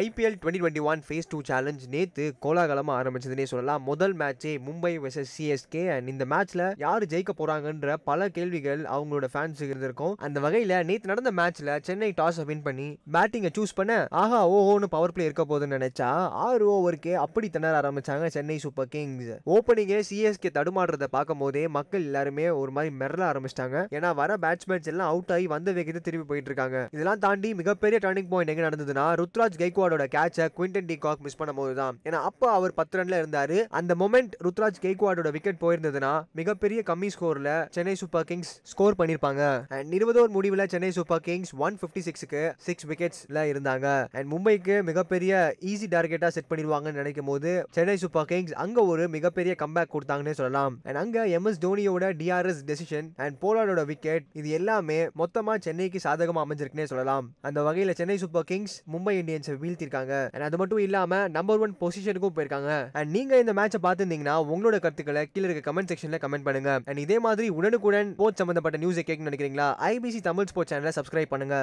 IPL twenty twenty one phase two challenge நேற்று கோலாகலமாக ஆரம்பிச்சதுன்னே சொல்லலாம் முதல் மேட்சே மும்பை வெர்சஸ் சிஎஸ்கே அண்ட் இந்த மேட்ச்சில் யார் ஜெயிக்க போகிறாங்கன்ற பல கேள்விகள் அவங்களோட ஃபேன்ஸுக்கு இருந்திருக்கும் அந்த வகையில் நேற்று நடந்த மேட்ச்சில் சென்னை டாஸ் வின் பண்ணி பேட்டிங்கை சூஸ் பண்ண ஆஹா ஓஹோன்னு பவர் பிளே இருக்க போதுன்னு நினைச்சா ஆறு ஓவருக்கே அப்படி திணற ஆரம்பித்தாங்க சென்னை சூப்பர் கிங்ஸ் ஓப்பனிங்கே சிஎஸ்கே தடுமாடுறத பார்க்கும் போதே மக்கள் எல்லாருமே ஒரு மாதிரி மெரல ஆரம்பிச்சிட்டாங்க ஏன்னா வர பேட்ஸ்மேன்ஸ் எல்லாம் அவுட் ஆகி வந்த வேகத்தை திரும்பி போயிட்டு இருக்காங்க இதெல்லாம் தாண்டி மிகப்பெரிய டர்னிங் பாயிண்ட் எங்கே நடந்ததுன்னா ருத்ராஜ் கைக்வாட் கேக்வாடோட கேட்சை குவிண்டன் டி காக் மிஸ் போது தான் ஏன்னா அப்போ அவர் பத்து ரன்ல இருந்தாரு அந்த மொமெண்ட் ருத்ராஜ் கேக்வாடோட விக்கெட் போயிருந்ததுன்னா மிகப்பெரிய கம்மி ஸ்கோர்ல சென்னை சூப்பர் கிங்ஸ் ஸ்கோர் பண்ணிருப்பாங்க அண்ட் இருபதோர் முடிவில் சென்னை சூப்பர் கிங்ஸ் ஒன் பிப்டி சிக்ஸுக்கு சிக்ஸ் விக்கெட்ஸ்ல இருந்தாங்க அண்ட் மும்பைக்கு மிகப்பெரிய ஈஸி டார்கெட்டா செட் பண்ணிடுவாங்கன்னு நினைக்கும் போது சென்னை சூப்பர் கிங்ஸ் அங்க ஒரு மிகப்பெரிய கம்பேக் கொடுத்தாங்கன்னு சொல்லலாம் அண்ட் அங்க எம் எஸ் தோனியோட டிஆர்எஸ் டெசிஷன் அண்ட் போலாடோட விக்கெட் இது எல்லாமே மொத்தமா சென்னைக்கு சாதகமா அமைஞ்சிருக்குன்னே சொல்லலாம் அந்த வகையில் சென்னை சூப்பர் கிங்ஸ் மும்பை இந்தியன்ஸை வீழ்த்திருக்காங்க அண்ட் அது மட்டும் இல்லாம நம்பர் ஒன் பொசிஷனுக்கும் போயிருக்காங்க அண்ட் நீங்க இந்த மேட்சை பார்த்துருந்தீங்கன்னா உங்களோட கருத்துக்களை கீழே இருக்க கமெண்ட் செக்ஷன்ல கமெண்ட் பண்ணுங்க அண்ட் இதே மாதிரி உடனுக்குடன் ஸ்போர்ட்ஸ் சம்பந்தப்பட்ட நியூஸை கேட்கணும்னு நினைக்கிறீங்களா ஐபிசி தமிழ் ஸ்போர்ட்ஸ் சேனலை சப்ஸ்கிரைப் பண்ணுங்க